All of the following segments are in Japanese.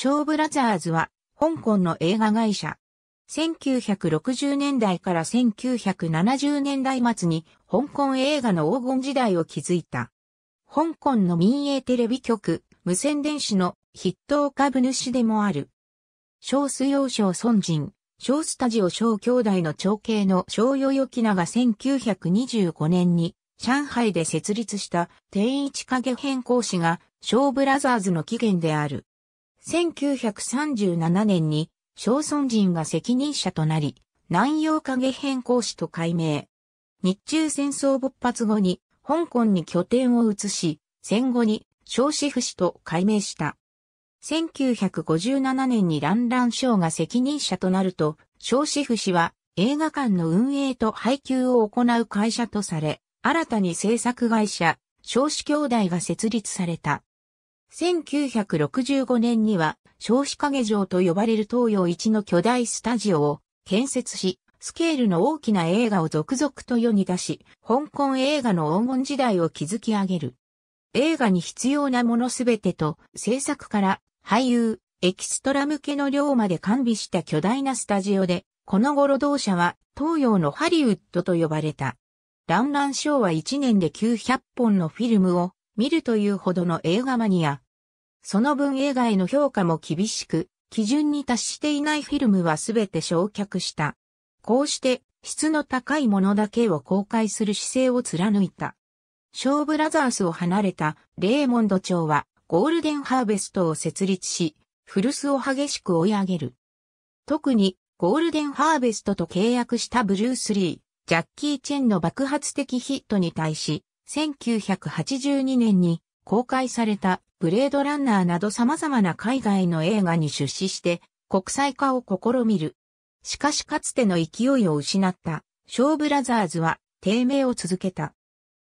ショーブラザーズは、香港の映画会社。1960年代から1970年代末に、香港映画の黄金時代を築いた。香港の民営テレビ局、無線電子の筆頭株主でもある。小水洋小孫人、小スタジオ小兄弟の長兄の小用よきなが1925年に、上海で設立した定位置影変更士が、小ブラザーズの起源である。1937年に、小村人が責任者となり、南洋影変更士と改名。日中戦争勃発後に、香港に拠点を移し、戦後に、小志府士と改名した。1957年にランラン賞が責任者となると、小志府氏は映画館の運営と配給を行う会社とされ、新たに制作会社、少子兄弟が設立された。1965年には少子影城と呼ばれる東洋一の巨大スタジオを建設し、スケールの大きな映画を続々と世に出し、香港映画の黄金時代を築き上げる。映画に必要なものすべてと、制作から俳優、エキストラ向けの量まで完備した巨大なスタジオで、この頃同社は東洋のハリウッドと呼ばれた。ランラン賞は1年で900本のフィルムを見るというほどの映画マニア。その分映画への評価も厳しく、基準に達していないフィルムはすべて焼却した。こうして質の高いものだけを公開する姿勢を貫いた。ショーブラザースを離れたレーモンド長はゴールデンハーベストを設立し、古巣を激しく追い上げる。特にゴールデンハーベストと契約したブルース・リー、ジャッキー・チェンの爆発的ヒットに対し、1982年に公開されたブレードランナーなど様々な海外の映画に出資して国際化を試みる。しかしかつての勢いを失ったショーブラザーズは低迷を続けた。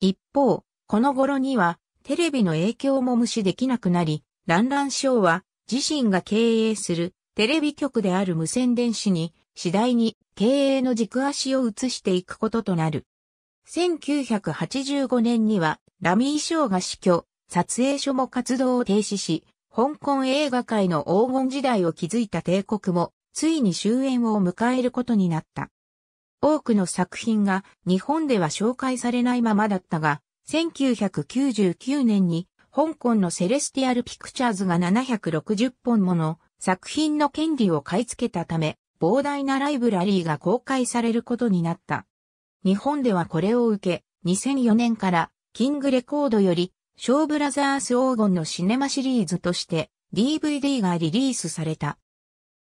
一方、この頃にはテレビの影響も無視できなくなり、ランランショーは自身が経営するテレビ局である無線電子に次第に経営の軸足を移していくこととなる。1985年にはラミー賞が死去、撮影所も活動を停止し、香港映画界の黄金時代を築いた帝国も、ついに終焉を迎えることになった。多くの作品が日本では紹介されないままだったが、1999年に香港のセレスティアルピクチャーズが760本もの作品の権利を買い付けたため、膨大なライブラリーが公開されることになった。日本ではこれを受け、2004年からキングレコードより、ショーブラザース黄金のシネマシリーズとして DVD がリリースされた。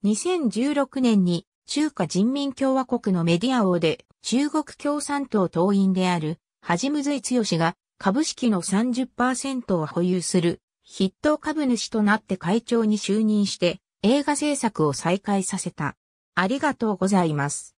2016年に中華人民共和国のメディア王で中国共産党党員であるはじむずいつよしが株式の30%を保有する筆頭株主となって会長に就任して映画制作を再開させた。ありがとうございます。